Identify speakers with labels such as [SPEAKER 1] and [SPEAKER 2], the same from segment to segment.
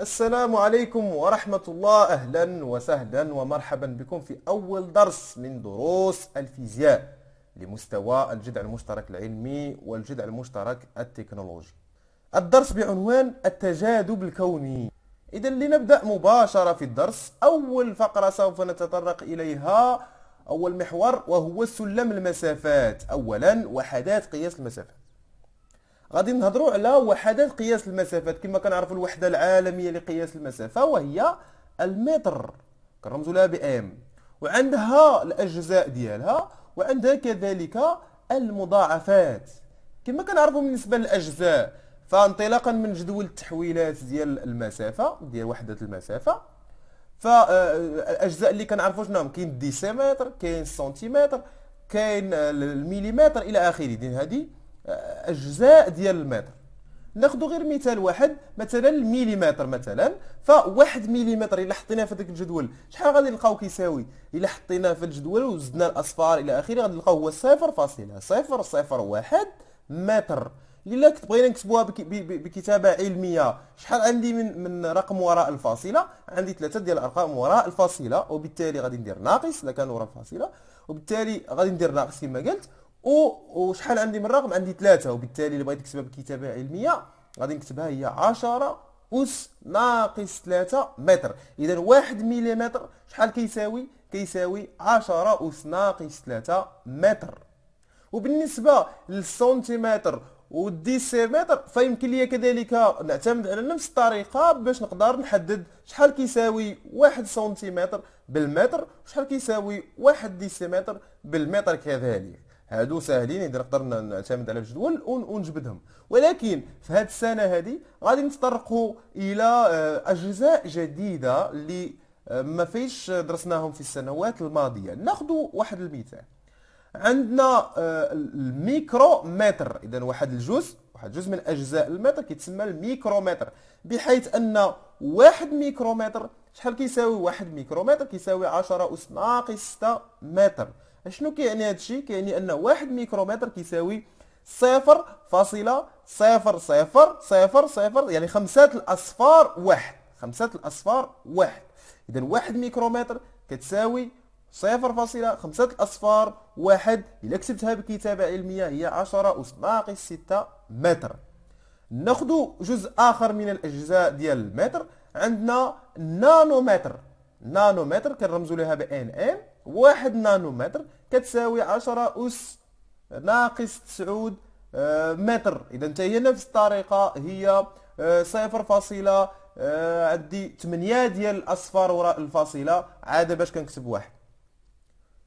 [SPEAKER 1] السلام عليكم ورحمة الله أهلا وسهلا ومرحبا بكم في أول درس من دروس الفيزياء لمستوى الجذع المشترك العلمي والجذع المشترك التكنولوجي الدرس بعنوان التجاذب الكوني إذا لنبدأ مباشرة في الدرس أول فقرة سوف نتطرق إليها أول محور وهو سلم المسافات أولا وحدات قياس المسافات غادي نهضروا على وحدات قياس المسافات كما كنعرفوا الوحده العالميه لقياس المسافه وهي المتر كنرمزوا لها بام وعندها الاجزاء ديالها وعندها كذلك المضاعفات كما كنعرفوا بالنسبه للاجزاء فانطلاقا من جدول التحويلات ديال المسافه ديال وحده المسافه فالاجزاء آه، اللي كنعرفوا شنو كاين الديسيمتر كاين السنتيمتر كاين المليمتر الى اخره دين هذه اجزاء ديال المتر ناخذ غير مثال واحد مثلا المليمتر مثلا فواحد مليمتر الا حطيناه في ذاك الجدول شحال غادي نلقاو كيساوي الا حطيناه في الجدول وزدنا الاصفار الى اخره غادي نلقاو هو صفر فاصله صفر صفر واحد متر الا كنت بغينا نكتبوها بكتابه علميه شحال عندي من من رقم وراء الفاصله عندي ثلاثه ديال الارقام وراء الفاصله وبالتالي غادي ندير ناقص اذا كان وراء الفاصله وبالتالي غادي ندير ناقص كما قلت وشحال عندي من رقم عندي ثلاثة وبالتالي اللي بغيت نكتبها بالكتابة العلمية غادي نكتبها هي عشرة أس ناقص ثلاثة متر إذا واحد مليمتر شحال كيساوي كيساوي عشرة أس ناقص ثلاثة متر وبالنسبة للسنتيمتر والديسيمتر فيمكن لي كذلك نعتمد على نفس الطريقه باش نقدر نحدد شحال كيساوي واحد سنتيمتر بالمتر وشحال كيساوي واحد ديسيمتر بالمتر كذلك هادو ساهلين يقدر نقدر نعتمد على الجدول ونجبدهم ولكن في هذه السنه هذه غادي نتطرقوا الى آه، اجزاء جديده اللي آه، ما فيش درسناهم في السنوات الماضيه ناخذ واحد المثال عندنا آه، الميكرومتر اذا واحد الجزء واحد جزء من اجزاء المتر كيتسمى الميكرومتر بحيث ان واحد ميكرومتر شحال كيساوي واحد ميكرومتر كيساوي 10 اس ناقص 6 متر شنو كيعني هذا الشيء كيعني ان واحد ميكرومتر كيساوي صفر فاصلة صفر صفر صفر صفر يعني خمسة الأصفار واحد خمسة الأصفار واحد إذا واحد ميكرومتر كتساوي صفر فاصلة خمسة الأصفار واحد إلا كتبتها بكتابة علمية هي عشرة أس ناقص ستة متر ناخدو جزء آخر من الأجزاء ديال المتر عندنا نانومتر نانومتر كنرمزو لها بان ان واحد نانومتر كتساوي 10 أس ناقص 9 آه، متر إذا حتى هي نفس الطريقة هي آه، صفر فاصلة آه، عندي 8 ديال الأصفار وراء الفاصلة عاده باش كنكتب واحد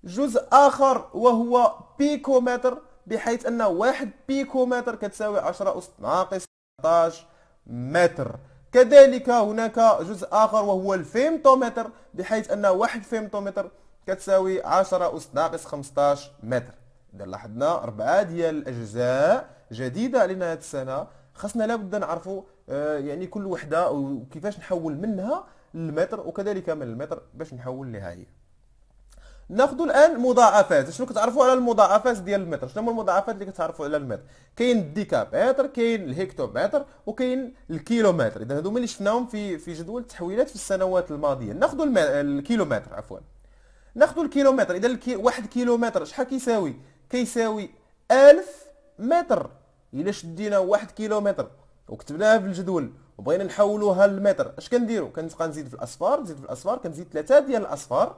[SPEAKER 1] جزء آخر وهو بيكومتر بحيث أن واحد بيكومتر كتساوي 10 أس ناقص 13 متر كذلك هناك جزء آخر وهو الفيمتومتر بحيث أن واحد فيمتومتر كتساوي 10 أس ناقص 15 متر إذا لاحظنا أربعة ديال الأجزاء جديدة علينا هذه السنة خاصنا لابد نعرفوا آه، يعني كل وحدة وكيفاش نحول منها للمتر وكذلك من المتر باش نحول لها هي ناخذ الان المضاعفات شنو كتعرفوا على المضاعفات ديال المتر شنو هما المضاعفات اللي كتعرفوا على المتر كاين الديكابيتر كاين الهكتومتر وكاين الكيلومتر اذا هذو اللي شفناهم في في جدول التحويلات في السنوات الماضيه ناخذ الكيلومتر عفوا ناخذ الكيلومتر اذا الكي... واحد كيلومتر شحال كيساوي كيساوي ألف متر الا شدينا واحد كيلومتر وكتبناها في الجدول وبغينا نحولوها للمتر اش كنديرو كنبقى نزيد في الاصفار نزيد في الاصفار كنزيد ثلاثه ديال الاصفار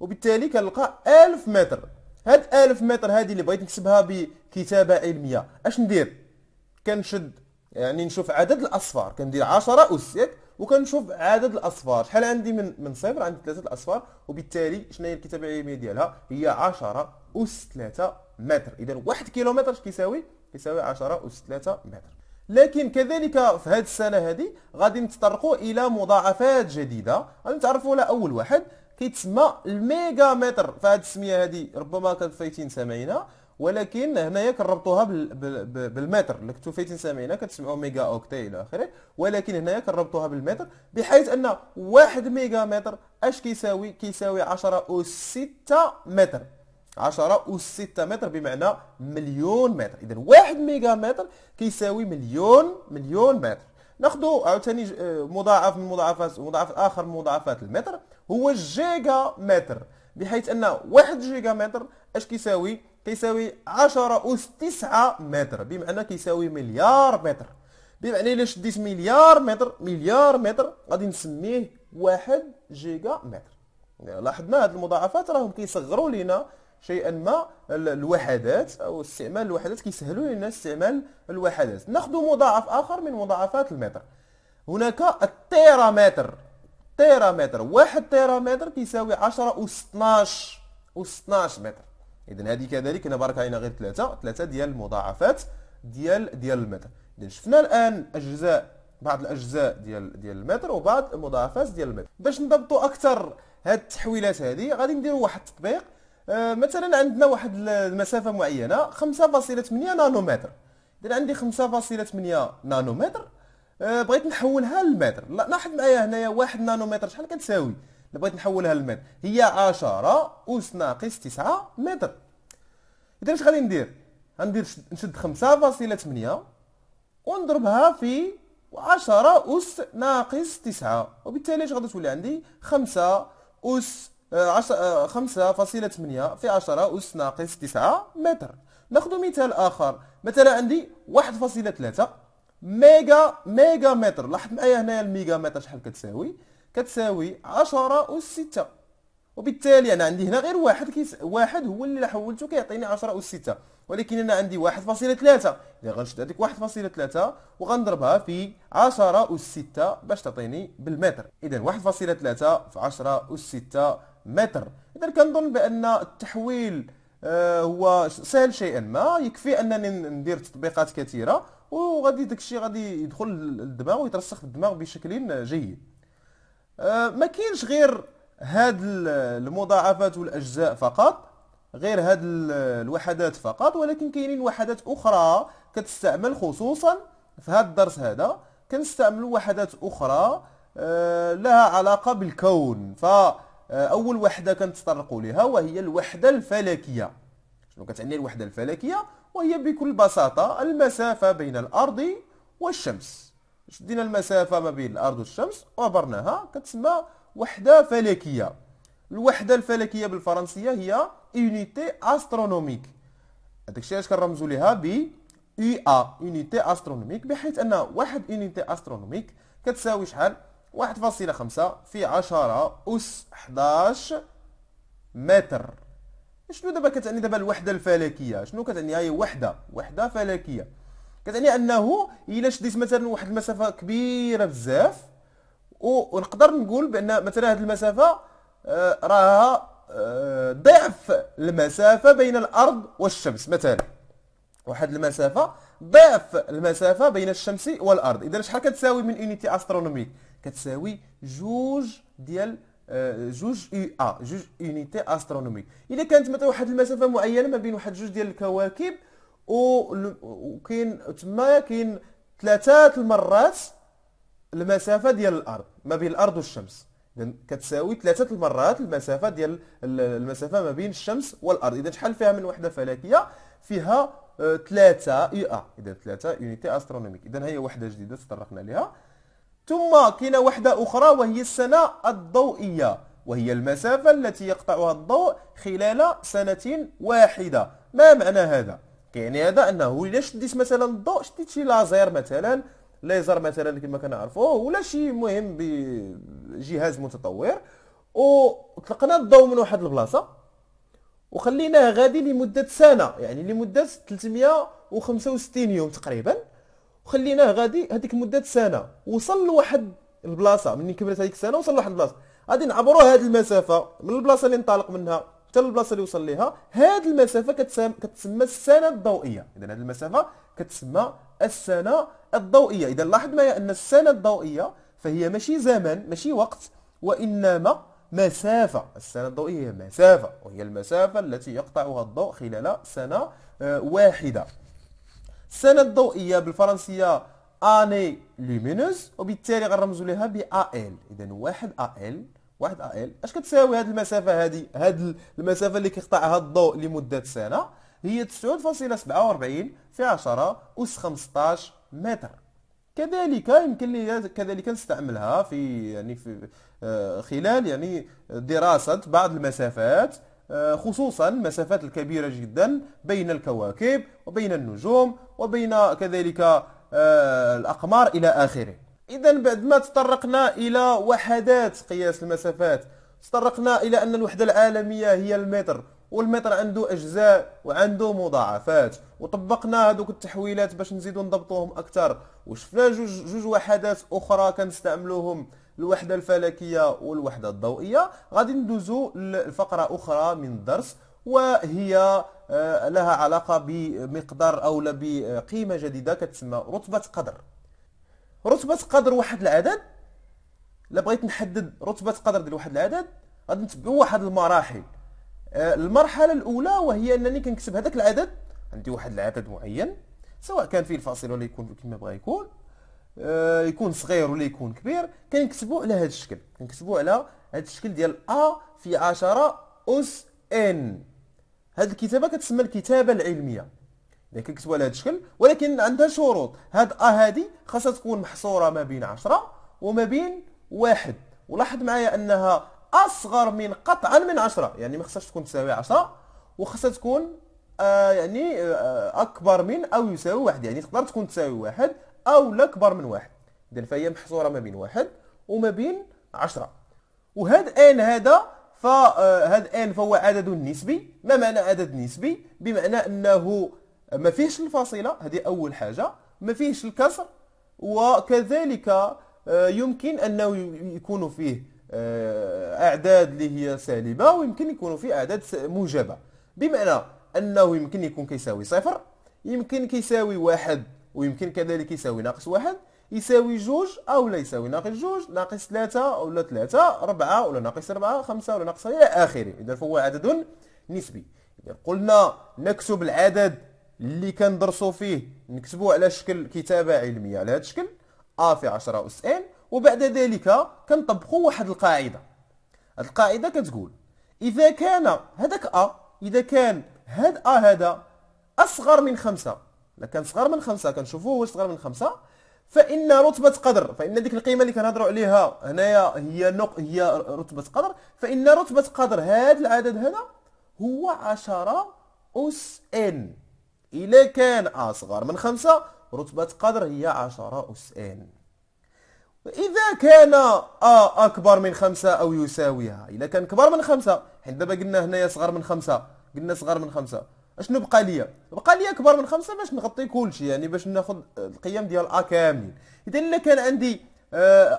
[SPEAKER 1] وبالتالي كنلقى ألف متر هاد ألف متر هذه اللي بغيت نكتبها بكتابه علميه اش ندير كنشد يعني نشوف عدد الاصفار كندير 10 اس ياك وكنشوف عدد الاصفار شحال عندي من من صفر عندي ثلاثه الاصفار وبالتالي شنو هي الكتابه العلميه ديالها هي 10 اس 3 متر اذا 1 كيلومتر اش كيساوي كيساوي 10 اس 3 متر لكن كذلك في هذه السنه هذه غادي نتطرقوا الى مضاعفات جديده غنتعرفوا على اول واحد كيتسمى الميجا متر فهاد السميه هذه ربما كانت فايتين سامعينها ولكن هنايا كنربطوها بالمتر اللي كنتو فايتين سامعينها كتسمعوا ميجا اوكتي الى اخره ولكن هنايا كنربطوها بالمتر بحيث ان واحد ميجا متر اش كيساوي كيساوي 10 اس 6 متر 10 اس 6 متر بمعنى مليون متر اذا واحد ميجا متر كيساوي مليون مليون متر ناخذ عاوتاني آه، مضاعف من مضاعفات مضاعف اخر من مضاعفات المتر هو الجيجا متر بحيث ان واحد جيجا متر اش كيساوي كيساوي 10 أس 9 متر بمعنى كيساوي مليار متر بمعنى إلا شديت مليار متر مليار متر غادي نسميه واحد جيجا متر يعني لاحظنا هاد المضاعفات راهم كيصغروا لينا شيئا ما الوحدات او استعمال الوحدات كيسهلوا لنا استعمال الوحدات ناخذ مضاعف اخر من مضاعفات المتر هناك التيرامتر تيرامتر واحد تيرامتر كيساوي 10 اس 12 اس 12 متر اذا هذه كذلك هنا بارك علينا غير ثلاثه ثلاثه ديال المضاعفات ديال ديال المتر اذا شفنا الان اجزاء بعض الاجزاء ديال ديال المتر وبعض المضاعفات ديال المتر باش نضبطوا اكثر هاد التحويلات هذه غادي نديروا واحد التطبيق آه مثلا عندنا واحد المسافه معينه 5.8 نانومتر اذا عندي 5.8 نانومتر آه بغيت نحولها للمتر لاحظ معايا هنايا 1 نانومتر شحال كتساوي بغيت نحولها للمتر هي 10 أس ناقص 9 متر إذا اش غادي ندير غندير نشد 5.8 ونضربها في 10 أس ناقص 9 وبالتالي اش غادي تولي عندي 5 أس 5.8 في 10 أس ناقص 9 متر ناخذ مثال آخر مثلا عندي 1.3 ميجا ميجا متر لاحظ معايا هنايا الميجا متر شحال كتساوي كتساوي 10 أس 6 وبالتالي أنا عندي هنا غير واحد كيس واحد هو اللي حولته كيعطيني 10 أس 6 ولكن أنا عندي 1.3 إذا غنشد هذيك 1.3 وغنضربها في 10 أس 6 باش تعطيني بالمتر إذا 1.3 في 10 أس 6 متر إذا كنظن بأن التحويل آه، هو سهل شيئا ما يكفي انني ندير تطبيقات كثيره وغادي داكشي غادي يدخل للدماغ ويترسخ في الدماغ بشكل جيد آه، ما كاينش غير هاد المضاعفات والاجزاء فقط غير هاد الوحدات فقط ولكن كاينين وحدات اخرى كتستعمل خصوصا في هاد الدرس هذا كنستعمل وحدات اخرى آه، لها علاقه بالكون فاول وحده كنتطرقوا لها وهي الوحده الفلكيه شنو كتعني الوحده الفلكيه وهي بكل بساطه المسافه بين الارض والشمس شدينا المسافه ما بين الارض والشمس وعبرناها كتسمى وحده فلكيه الوحده الفلكيه بالفرنسيه هي اونيتي استرونوميك هذاك الشيء علاش كنرمزوا ليها ب اي ا اونيتي استرونوميك بحيث ان واحد اونيتي استرونوميك كتساوي شحال 1.5 في 10 اس 11 متر شنو دابا كتعني دابا الوحده الفلكيه شنو كتعني هي وحده وحده فلكيه كتعني انه الا شديت مثلا واحد المسافه كبيره بزاف ونقدر نقول بان مثلا هذه المسافه آه، راها آه، ضعف المسافه بين الارض والشمس مثلا واحد المسافه ضعف المسافه بين الشمس والارض اذا شحال كتساوي من اونيتي استرونوميك كتساوي جوج ديال آه، جوج اي ا جوج اونيتي استرونوميك الا كانت مثلا واحد المسافه معينه ما بين واحد جوج ديال الكواكب وكاين تمايا كاين ثلاثات المرات المسافه ديال الارض ما بين الارض والشمس اذا كتساوي ثلاثه المرات المسافه ديال المسافه ما بين الشمس والارض اذا شحال فيها من وحده فلكيه فيها آه، ثلاثة اي ا اذا ثلاثة يونيتي استرونوميك اذا هي وحده جديده تطرقنا لها ثم كاينه وحده اخرى وهي السنه الضوئيه وهي المسافه التي يقطعها الضوء خلال سنه واحده ما معنى هذا كيعني هذا انه الا شديت مثلا الضوء شديت شي لازير مثلا ليزر مثلا كما كنعرفوه ولا شي مهم بجهاز متطور وطلقنا الضوء من واحد البلاصه وخليناه غادي لمده سنه يعني لمده 365 يوم تقريبا وخليناه غادي هذيك مده سنه وصل لواحد البلاصه ملي كبرت هذيك السنه وصل لواحد البلاصه غادي نعبروا هذه المسافه من البلاصه اللي انطلق منها حتى للبلاصه اللي وصل ليها هاد المسافه كتسمى, كتسمى السنه الضوئيه اذا هاد المسافه كتسمى السنه الضوئيه اذا لاحظ معايا ان السنه الضوئيه فهي ماشي زمن ماشي وقت وانما مسافة السنة الضوئية هي مسافة وهي المسافة التي يقطعها الضوء خلال سنة آه، واحدة السنة الضوئية بالفرنسية اني لومينوز وبالتالي غنرمزوا لها ب ال اذا واحد ال واحد ال آه، إيه، اش كتساوي هذه المسافه هذه هذه المسافه اللي كيقطعها الضوء لمده سنه هي 9.47 في 10 أس 15 متر كذلك يمكن لي كذلك نستعملها في يعني في آه، خلال يعني دراسه بعض المسافات آه، خصوصا المسافات الكبيره جدا بين الكواكب وبين النجوم وبين كذلك الاقمار الى اخره إذا بعد ما تطرقنا إلى وحدات قياس المسافات تطرقنا إلى أن الوحدة العالمية هي المتر والمتر عنده أجزاء وعنده مضاعفات وطبقنا هذوك التحويلات باش نزيدو نضبطوهم أكثر وشفنا جوج, جوج وحدات أخرى كنستعملوهم الوحدة الفلكية والوحدة الضوئية غادي ندوزو لفقرة أخرى من الدرس وهي آه، لها علاقة بمقدار أو بقيمة جديدة كتسمى رتبة قدر رتبه قدر واحد العدد الا بغيت نحدد رتبه قدر ديال واحد العدد غادي نتبعوا واحد المراحل آه، المرحله الاولى وهي انني كنكتب هذاك العدد عندي واحد العدد معين سواء كان فيه الفاصل ولا يكون كما بغا يكون آه، يكون صغير ولا يكون كبير كنكتبو على هذا الشكل كنكتبو على هذا الشكل ديال ا في عشرة اس ان هذه الكتابه كتسمى الكتابه العلميه ديك كتبوا على هذا الشكل ولكن عندها شروط هاد ا هادي خاصها تكون محصوره ما بين عشرة وما بين واحد ولاحظ معايا انها اصغر من قطعا من عشرة يعني ما خصهاش تكون تساوي عشرة وخاصها تكون آه يعني آه اكبر من او يساوي واحد يعني تقدر تكون تساوي واحد او لا اكبر من واحد اذا فهي محصوره ما بين واحد وما بين عشرة وهاد ان هذا فهاد ان فهو عدد نسبي ما معنى عدد نسبي بمعنى انه ما فيهش الفاصله هذه اول حاجه ما فيهش الكسر وكذلك آه، يمكن انه يكون فيه آه، اعداد اللي هي سالبه ويمكن يكون فيه اعداد موجبه بمعنى انه يمكن يكون كيساوي صفر يمكن كيساوي واحد ويمكن كذلك يساوي ناقص واحد يساوي جوج او لا يساوي ناقص جوج ناقص ثلاثة أو لا ثلاثة أربعة أو لا ناقص أربعة خمسة أو ناقص إلى آخره إذا فهو عدد نسبي إذا قلنا نكتب العدد اللي كندرسوا فيه نكتبو على شكل كتابه علميه على هذا الشكل ا في 10 اس ان وبعد ذلك كنطبقوا واحد القاعده هذه القاعده كتقول اذا كان هذاك ا اذا كان هاد ا هذا اصغر من خمسة الا كان صغر من خمسة كنشوفوه هو صغر من خمسة فان رتبه قدر فان ديك القيمه اللي كنهضروا عليها هنايا هي نق هي رتبه قدر فان رتبه قدر هذا العدد هذا هو 10 اس ان إلا كان أصغر من خمسة رتبة قدر هي عشرة أسئل وإذا كان أ أكبر من خمسة أو يساويها إلا كان كبر من خمسة حين دابا قلنا هنايا صغر من خمسة قلنا صغر من خمسة اشنو بقى ليا بقى ليا كبر من خمسة باش نغطي كلشي يعني باش ناخذ القيم ديال أ كاملين إذا إلا كان عندي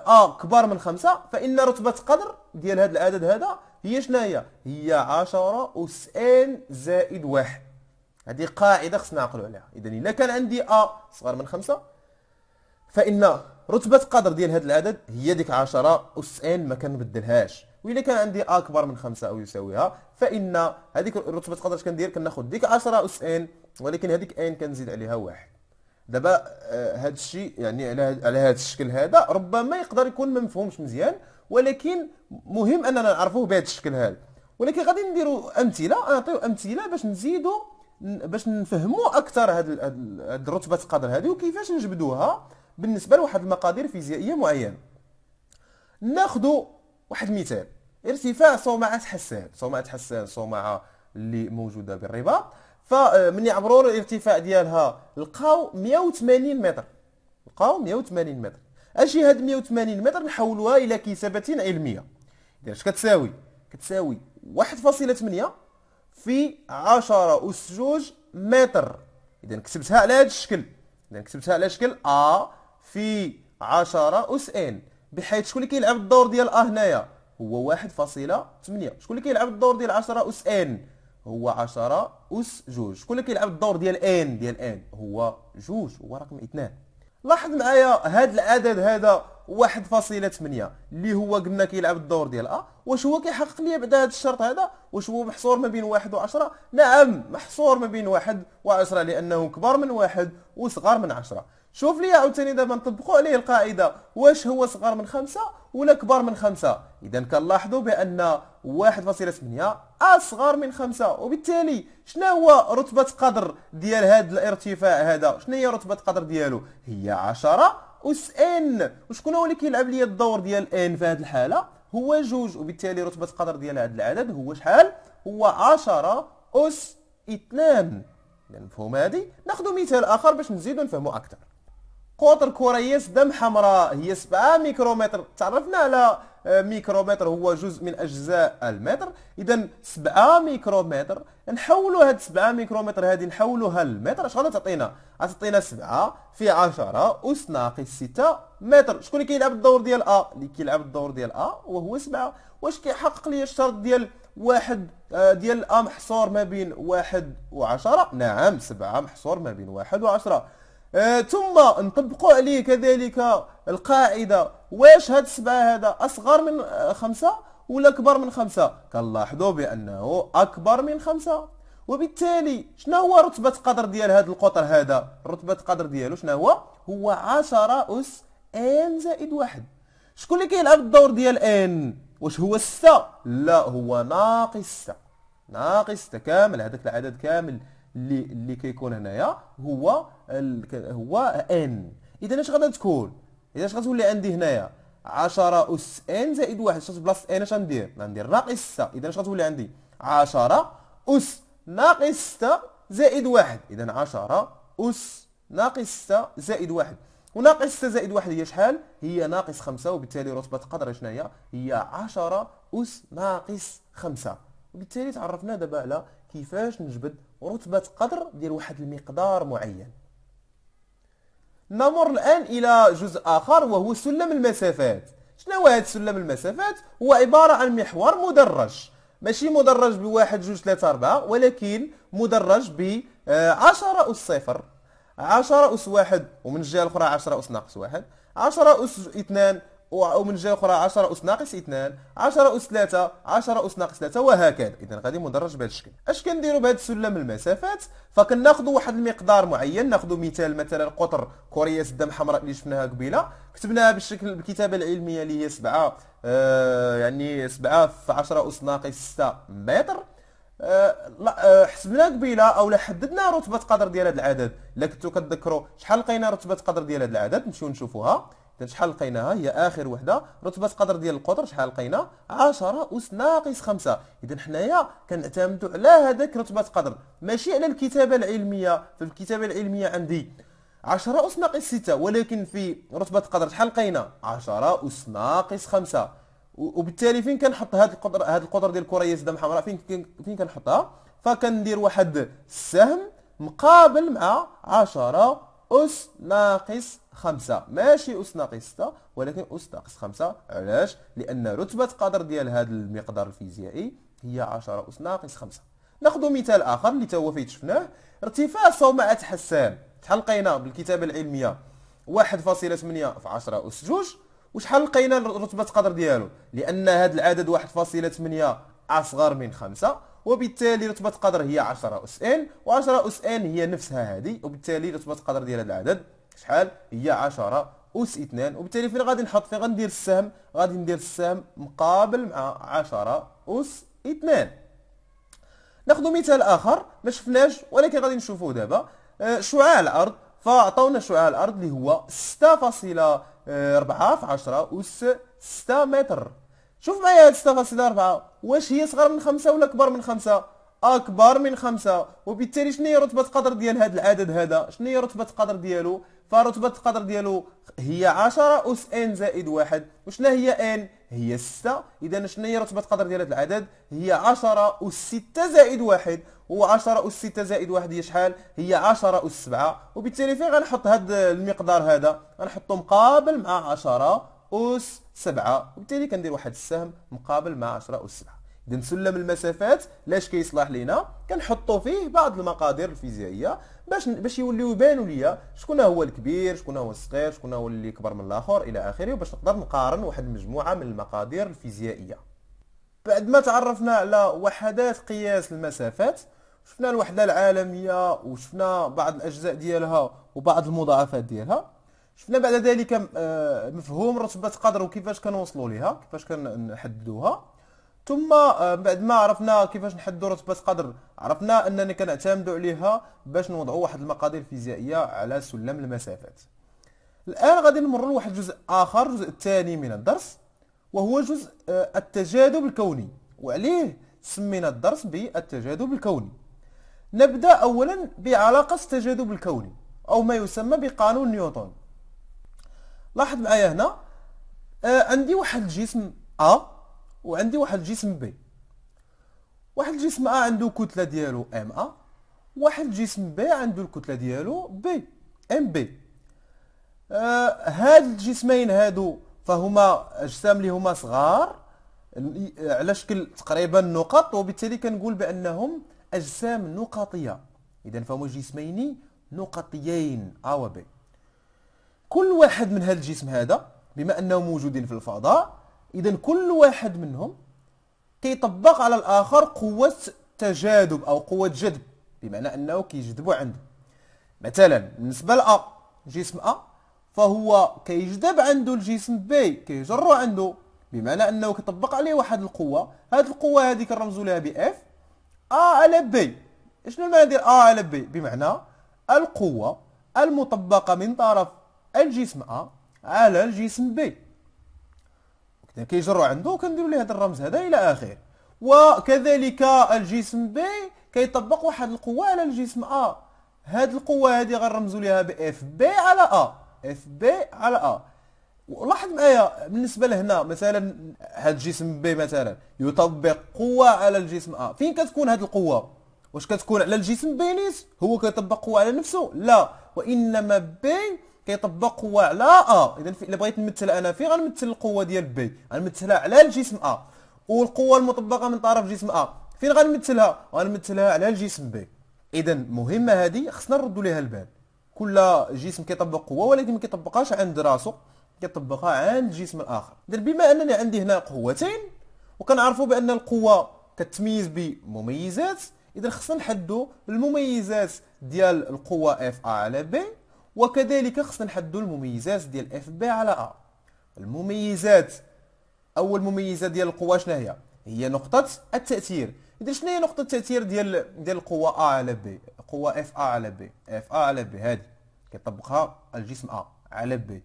[SPEAKER 1] أ كبر من خمسة فإن رتبة قدر ديال هذا العدد هذا هي شناهي هي عشرة أس إن زائد واحد هذه قاعده خصنا نعقلوا عليها اذا الا كان عندي ا صغر من خمسة فان رتبه قدر ديال هذا العدد هي ديك 10 اس ان ما كنبدلهاش وإلا كان عندي ا كبر من خمسة او يساويها فان هذيك رتبه قدر اش كندير كناخذ ديك 10 اس ان ولكن هذيك ان كنزيد عليها واحد دابا هذا آه، الشيء يعني على على هذا الشكل هذا ربما يقدر يكون ما مفهومش مزيان ولكن مهم اننا نعرفوه بهذا الشكل هذا ولكن غادي نديروا امثله نعطيو امثله باش نزيدوا باش نفهموا اكثر هاد رتبه القدر هذه وكيفاش نجبدوها بالنسبه لواحد المقادير فيزيائيه معينه ناخذ واحد المثال ارتفاع صومعه حسان صومعه حسان صومعه اللي موجوده بالرباط فمن آه، يعبروا الارتفاع ديالها لقاو 180 متر لقاو 180 متر اجي هاد 180 متر نحولوها الى كتابه علميه اذا اش كتساوي كتساوي 1.8 في 10 اس جوج متر اذا كتبتها على هذا الشكل اذا كتبتها على شكل ا في 10 اس ان بحيث شكون اللي كيلعب الدور ديال ا هنايا هو واحد فاصله 8 شكون اللي كيلعب الدور ديال 10 اس ان هو 10 اس جوج شكون اللي كيلعب الدور ديال ان ديال ان هو جوج هو رقم 2 لاحظ معايا هذا العدد هذا 1.8 اللي هو قلنا كيلعب الدور ديال ا واش هو كيحقق لي بعد هذا الشرط هذا واش هو محصور ما بين واحد و10 نعم محصور ما بين واحد و10 لانه كبر من واحد وصغر من 10 شوف لي عاوتاني دابا نطبقوا عليه القاعده واش هو صغر من خمسة ولا كبار من خمسة اذا كنلاحظوا بان 1.8 اصغر من خمسة وبالتالي شنو هو رتبه قدر ديال هذا الارتفاع هذا شنو هي رتبه قدر ديالو هي 10 اس ان وشكون هو اللي كيلعب لي الدور ديال ان في هذه الحاله هو جوج وبالتالي رتبه قدر ديال هذا العدد هو شحال هو 10 اس 2 مفهوم هذه ناخذ مثال اخر باش نزيدو نفهمو اكثر قطر كريس دم حمراء هي 7 ميكرومتر تعرفنا على آه، ميكرومتر هو جزء من اجزاء المتر اذا 7 ميكرومتر نحولوا هاد 7 ميكرومتر هذه نحولوها للمتر اش غادا تعطينا غتعطينا 7 في 10 اس ناقص 6 متر شكون اللي كيلعب الدور ديال ا اللي كيلعب الدور ديال ا وهو 7 واش كيحقق لي الشرط ديال واحد آه، ديال ا محصور ما بين 1 و10 نعم 7 محصور ما بين 1 و10 آه، ثم نطبقوا عليه كذلك القاعده واش هاد السبعه هذا اصغر من آه، خمسه ولا اكبر من خمسه كنلاحظوا بانه اكبر من خمسه وبالتالي شنو هو رتبه قدر ديال هذا القطر هذا رتبه قدر ديالو شنو هو هو 10 اس ان زائد واحد شكون اللي كيلعب الدور ديال ان واش هو 6 لا هو ناقص 6 ناقص 6 كامل هذاك العدد كامل اللي اللي كيكون هنايا هو هو ان اذا اش غادا تكون اذا اش غتولي عندي هنايا 10 اس ان زائد 1 شفت بلاصه ان اش غندير غندير ناقص 6 اذا اش غتولي عندي 10 اس ناقص 6 زائد 1 اذا 10 اس ناقص 6 زائد 1 وناقص 6 زائد 1 هي شحال هي ناقص 5 وبالتالي رتبه القدر شنو هي هي 10 اس ناقص 5 وبالتالي تعرفنا دابا على كيفاش نجبد رتبه قدر ديال واحد المقدار معين نمر الآن إلى جزء آخر وهو سلم المسافات شنو هو هذا سلم المسافات هو عبارة عن محور مدرج ماشي مدرج بواحد جوج ثلاثة أربعة ولكن مدرج ب 10 آه، أس صفر 10 أس واحد ومن الجهة الأخرى 10 أس ناقص واحد 10 أس اثنان ومن جهه اخرى 10 اس ناقص 2 10 اس 3 10 اس ناقص 3 وهكذا اذا غادي مدرج بهذا الشكل اش كنديروا بهذا السلم المسافات فكناخذوا واحد المقدار معين ناخذوا مثال مثلا قطر كوريه الدم حمراء اللي شفناها قبيله كتبناها بالشكل بالكتابه العلميه اللي هي 7 آه يعني 7 في 10 اس ناقص 6 متر آه، لا آه، حسبنا قبيله او حددنا رتبه قدر ديال هذا العدد الا كنتو كتذكروا شحال لقينا رتبه قدر ديال هذا العدد نمشيو نشوفوها دابا شحال لقيناها هي اخر وحده رتبه قدر ديال القطر شحال لقينا 10 اس ناقص 5 اذا حنايا كنعتمدوا على هذاك رتبه قدر ماشي على الكتابه العلميه في الكتابه العلميه عندي 10 اس ناقص 6 ولكن في رتبه قدر شحال لقينا 10 اس ناقص 5 وبالتالي فين كنحط هذا القدر هذا القدر ديال كريات الدم حمراء فين فين كنحطها فكندير واحد السهم مقابل مع 10 اس ناقص خمسة ماشي أس ناقص ستة ولكن أس ناقص خمسة علاش لأن رتبة قدر ديال هذا المقدار الفيزيائي هي 10 أس ناقص خمسة ناخذ مثال آخر اللي توا فيه شفناه ارتفاع صومعة حسان شحال لقينا بالكتابة العلمية فاصلة ثمانية في 10 أس جوج وشحال لقينا رتبة قدر ديالو لأن هذا العدد فاصلة ثمانية أصغر من خمسة وبالتالي رتبة قدر هي 10 أس إن و10 أس إن هي نفسها هذه وبالتالي رتبة قدر ديال هذا العدد شحال هي 10 أس 2 وبالتالي فين غادي نحط فين غندير السهم غادي ندير السهم مقابل مع 10 أس 2 ناخذ مثال آخر ما شفناش ولكن غادي نشوفوه دابا آه، شعاع الأرض فعطونا شعاع الأرض اللي هو 6.4 آه، في 10 أس 6 متر شوف معايا هاد 6.4 واش هي صغر من 5 ولا كبر من 5 اكبر من خمسة وبالتالي شنو هي رتبه القدر ديال هذا العدد هذا شنو هي رتبه القدر ديالو فرتبه القدر ديالو هي 10 اس ان زائد واحد وشنا هي ان هي ستة اذا شنو هي رتبه القدر ديال هذا العدد هي 10 اس ستة زائد واحد و10 اس ستة زائد واحد هي شحال هي 10 اس سبعة وبالتالي فين غنحط هاد المقدار هذا غنحطو مقابل مع 10 اس سبعة وبالتالي كندير واحد السهم مقابل مع 10 اس سبعة اذا سلم المسافات لاش كيصلح لينا كنحطوا فيه بعض المقادير الفيزيائيه باش باش يوليو يبانوا ليا شكون هو الكبير شكون هو الصغير شكون هو اللي كبر من الاخر الى اخره وباش نقدر نقارن واحد المجموعه من المقادير الفيزيائيه بعد ما تعرفنا على وحدات قياس المسافات شفنا الوحده العالميه وشفنا بعض الاجزاء ديالها وبعض المضاعفات ديالها شفنا بعد ذلك آه، مفهوم رتبه قدر وكيفاش كنوصلوا ليها كيفاش كنحددوها ثم آه، بعد ما عرفنا كيفاش نحددوا رتبه قدر عرفنا اننا كنعتمدوا عليها باش نوضعوا واحد المقادير فيزيائيه على سلم المسافات الان غادي نمر لواحد الجزء اخر الجزء الثاني من الدرس وهو جزء آه، التجاذب الكوني وعليه سمينا الدرس بالتجاذب الكوني نبدا اولا بعلاقه التجاذب الكوني او ما يسمى بقانون نيوتن لاحظ معايا هنا آه، عندي واحد الجسم ا وعندي واحد الجسم بي واحد الجسم ا عنده كتله ديالو ام ا واحد الجسم بي عنده الكتله ديالو بي ام بي آه هاد الجسمين هادو فهما اجسام اللي هما صغار على شكل تقريبا نقط وبالتالي كنقول بانهم اجسام نقطيه اذا فهما جسمين نقطيين ا وبي كل واحد من هاد الجسم هذا بما انهم موجودين في الفضاء إذا كل واحد منهم كيطبق على الآخر قوة تجاذب أو قوة جذب بمعنى أنه كيجذبوا عنده مثلا بالنسبة ل أ جسم أ فهو كيجذب عنده الجسم بي كيجرو عنده بمعنى أنه كيطبق عليه واحد القوة هذه القوة هذه كنرمزوا لها بإف أ على بي شنو المعنى ديال أ على بي بمعنى القوة المطبقة من طرف الجسم أ على الجسم بي كيجروا عنده وكنديروا ليه هذا الرمز هذا الى اخره وكذلك الجسم بي كيطبق واحد القوه على الجسم ا هاد القوه هذه غنرمزوا ليها ب اف بي على ا اف بي على ا ولاحظ معايا بالنسبه لهنا مثلا هاد الجسم بي مثلا يطبق قوه على الجسم ا فين كتكون هاد القوه واش كتكون على الجسم بي هو كيطبق قوه على نفسه لا وانما بي كيطبق قوه على ا اذا آه، الا بغيت نمثل انا في غنمثل القوه ديال بي غنمثلها على الجسم ا آه. والقوه المطبقه من طرف جسم ا آه. فين غنمثلها غنمثلها على الجسم بي اذا مهمه هذه خصنا نردوا ليها البال كل جسم كيطبق قوه ولكن ما كيطبقهاش عند راسو كيطبقها عند الجسم الاخر اذا بما انني عندي هنا قوتين وكنعرفوا بان القوه كتميز بمميزات اذا خصنا نحدوا المميزات ديال القوه اف ا على بي وكذلك خصنا نحددوا المميزات ديال اف بي على ا المميزات اول مميزه ديال القوه شنو هي هي نقطه التاثير اذا شنو هي نقطه التاثير ديال ديال القوه ا على بي قوه اف ا على بي اف ا على بي هذه كيطبقها الجسم ا على بي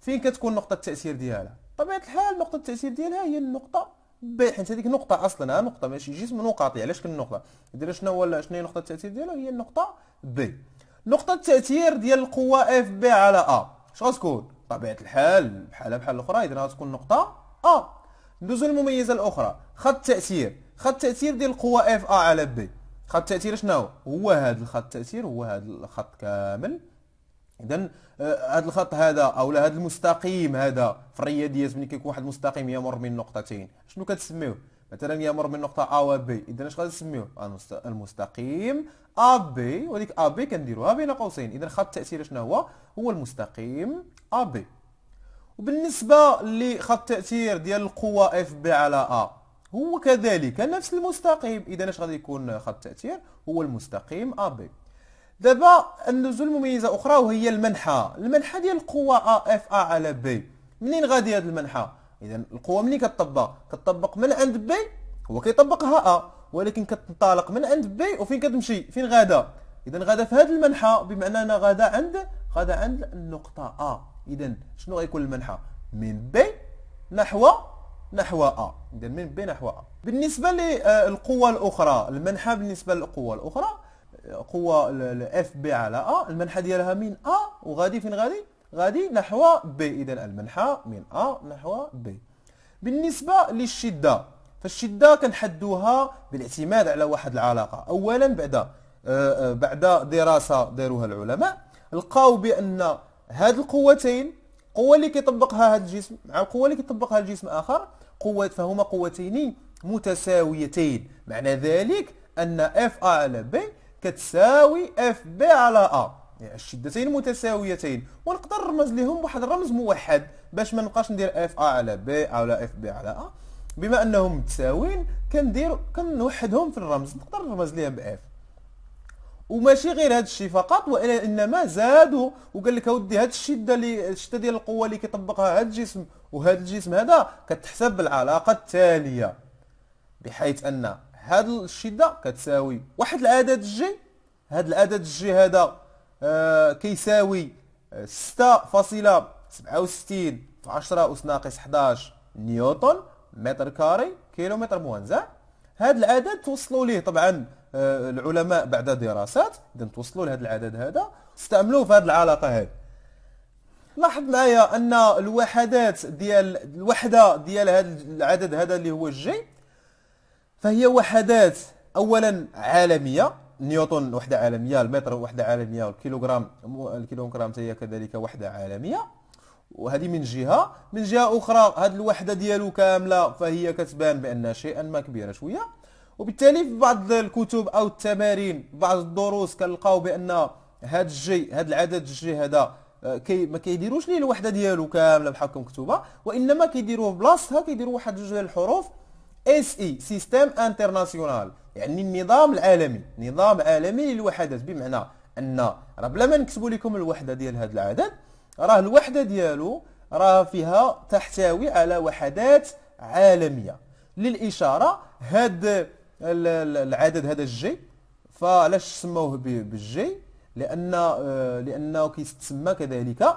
[SPEAKER 1] فين كتكون نقطه التاثير ديالها طبيعه الحال نقطه التاثير ديالها هي النقطه بي حيت هذيك نقطه اصلا ها نقطه ماشي جسم نقاطي علاش كل نقطه اذا شنو هو شنو هي نقطه التاثير ديالها هي النقطه بي نقطة التأثير ديال القوة اف بي على ا اش غتكون طبيعة الحال بحالها بحال الأخرى إذا غتكون نقطة ا ندوزو للمميزة الأخرى خط التأثير خط التأثير ديال القوة اف ا على بي خط التأثير شناهو هو هذا الخط التأثير هو هذا الخط كامل اذا آه، هذا الخط هذا او هذا المستقيم هذا في الرياضيات ملي كيكون واحد المستقيم يمر من نقطتين شنو كتسميوه مثلا يمر من نقطه ا و بي اذا اش غادي نسميوه المستقيم ا بي وديك ا بي كنديروها بين قوسين اذا خط التاثير شنو هو هو المستقيم ا بي وبالنسبه لخط التاثير ديال القوه اف بي على ا هو كذلك نفس المستقيم اذا اش غادي يكون خط التاثير هو المستقيم ا بي دابا ندوزو لمميزه اخرى وهي المنحى المنحى ديال القوه ا اف ا على بي منين غادي هاد المنحى اذا القوه ملي كتطبق كتطبق من عند بي هو كيطبقها ا ولكن كتنطلق من عند بي وفين كتمشي فين غادا اذا غادا في هذا المنحى بمعنى انا غادا عند غادا عند النقطه ا اذا شنو غيكون المنحى من بي نحو نحو ا اذا من بي نحو ا بالنسبه للقوه الاخرى المنحى بالنسبه للقوه الاخرى قوه اف بي على ا المنحى ديالها من ا وغادي فين غادي غادي نحو بي اذا المنحة من ا نحو بي بالنسبة للشدة فالشدة كنحدوها بالاعتماد على واحد العلاقة اولا بعد آه، آه، بعد دراسة داروها العلماء لقاو بان هاد القوتين القوة اللي كيطبقها هاد الجسم مع القوة اللي كيطبقها الجسم اخر قوة فهما قوتين متساويتين معنى ذلك ان اف ا على بي كتساوي اف بي على ا يعني الشدتين متساويتين ونقدر نرمز لهم بواحد الرمز موحد باش ما نبقاش ندير اف ا على بي على اف بي على ا بما انهم متساويين كندير كنوحدهم في الرمز نقدر نرمز ليهم باف وماشي غير هذا الشيء فقط والا انما زادوا وقال لك اودي هذه الشده اللي الشده ديال القوه اللي كيطبقها هذا الجسم وهذا الجسم هذا كتحسب بالعلاقه التاليه بحيث ان هذه الشده كتساوي واحد العدد جي هذا العدد جي هذا آه، كيساوي 6.67 10 أس ناقص 11 نيوتن متر كاري كيلومتر موانزع هذا العدد توصلوا ليه طبعا آه، العلماء بعد دراسات اذا توصلوا لهذا العدد هذا استعملوه في هذه العلاقه هذه لاحظ معايا ان الوحدات ديال الوحده ديال هذا العدد هذا اللي هو الجي فهي وحدات اولا عالميه نيوتن وحده عالميه المتر وحده عالميه والكيلوغرام الكيلوغرام هي كذلك وحده عالميه وهذه من جهه من جهه اخرى هذه الوحده ديالو كامله فهي كتبان بأنها شيئا ما كبيره شويه وبالتالي في بعض الكتب او التمارين بعض الدروس كنلقاو بان هاد الجي هاد العدد الجي هذا آه، كي ما كيديروش ليه الوحده ديالو كامله بحال هكا مكتوبه وانما كيديروه في بلاصتها كيديروا واحد جوج ديال الحروف اس اي سيستيم انترناسيونال يعني النظام العالمي نظام عالمي للوحدات بمعنى ان راه بلا ما نكتبوا لكم الوحده ديال هذا العدد راه الوحده ديالو راه فيها تحتوي على وحدات عالميه للاشاره هاد العدد هذا الجي فعلاش سموه بالجي لان آه، لانه كيتسمى كذلك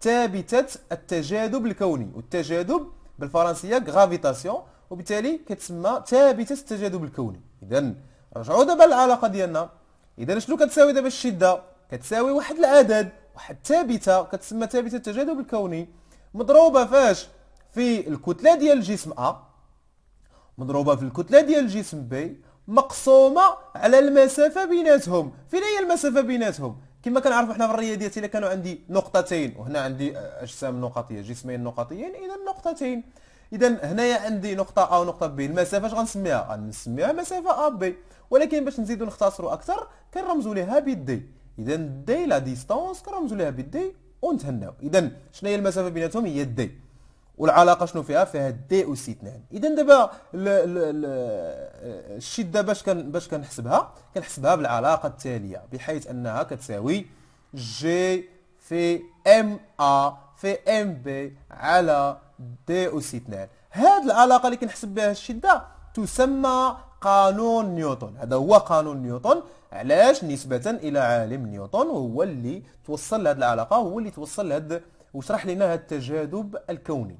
[SPEAKER 1] ثابته التجاذب الكوني والتجاذب بالفرنسيه غرافيتاسيون وبالتالي كتسمى ثابته التجاذب الكوني اذا رجعوا دابا للعلاقه ديالنا اذا شنو كتساوي دابا الشده كتساوي واحد العدد واحد ثابته كتسمى ثابته التجاذب الكوني مضروبه فاش في الكتله ديال الجسم ا مضروبه في الكتله ديال الجسم بي مقسومه على المسافه بيناتهم فين هي المسافه بيناتهم كما كنعرفوا حنا في الرياضيات الا كانوا عندي نقطتين وهنا عندي اجسام نقطيه جسمين نقطيين اذا نقطتين اذا هنايا عندي نقطه ا ونقطه بي المسافه اش غنسميها غنسميها مسافه ا بي ولكن باش نزيدو نختصرو اكثر كنرمزو ليها بالدي اذا دي لا ديستونس كنرمزو ليها بالدي ونتهناو اذا شنو هي المسافه بيناتهم هي دي والعلاقه شنو فيها فيها دي او سي 2 اذا دابا الشده باش كان باش كنحسبها كنحسبها بالعلاقه التاليه بحيث انها كتساوي جي في ام ا في ام بي على دي سي 2 هذه العلاقة اللي كنحسب بها الشدة تسمى قانون نيوتن هذا هو قانون نيوتن علاش نسبة إلى عالم نيوتن وهو اللي توصل لهذه العلاقة هو اللي توصل لهذا وشرح لنا هذا التجاذب الكوني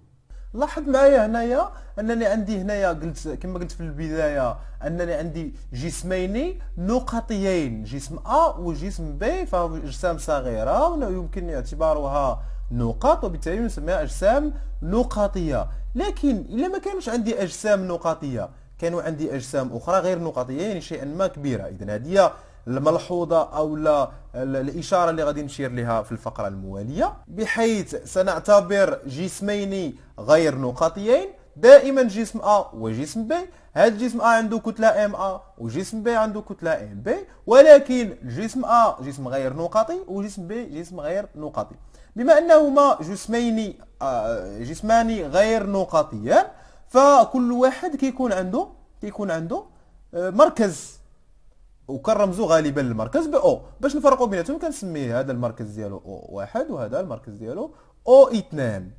[SPEAKER 1] لاحظ معايا هنايا انني عندي هنايا قلت كما قلت في البدايه انني عندي جسمين نقطيين جسم ا وجسم بي فهم اجسام صغيره ويمكن اعتبارها نقاط وبالتالي نسميها أجسام نقاطية لكن إلا ما كانش عندي أجسام نقاطية كانوا عندي أجسام أخرى غير نقاطية يعني شيئا ما كبيرة إذا هذه الملحوظة أو لا الإشارة اللي غادي نشير لها في الفقرة الموالية بحيث سنعتبر جسمين غير نقاطيين دائما جسم A وجسم B هذا الجسم A عنده كتلة MA وجسم B عنده كتلة MB ولكن جسم A جسم غير نقاطي وجسم B جسم غير نقاطي بما أنهما جسمين آه، جسمان غير نقطيان فكل واحد كيكون عنده كيكون عنده آه، مركز وكنرمزو غالبا للمركز ب او باش نفرقوا بيناتهم كنسمي هذا المركز ديالو او واحد وهذا المركز ديالو او اثنان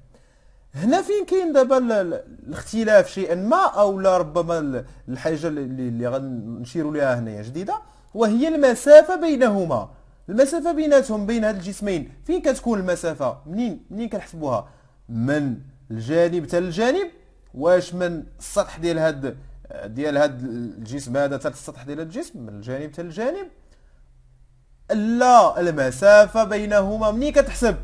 [SPEAKER 1] هنا فين كاين دابا الاختلاف شيئا ما او لا ربما الحاجه اللي غنشيروا ليها هنايا جديده وهي المسافه بينهما المسافه بيناتهم بين هاد الجسمين فين كتكون المسافه منين منين كنحسبوها من الجانب حتى الجانب واش من السطح ديال هاد ديال هاد الجسم هذا حتى السطح ديال الجسم من الجانب حتى الجانب لا المسافه بينهما منين كتحسب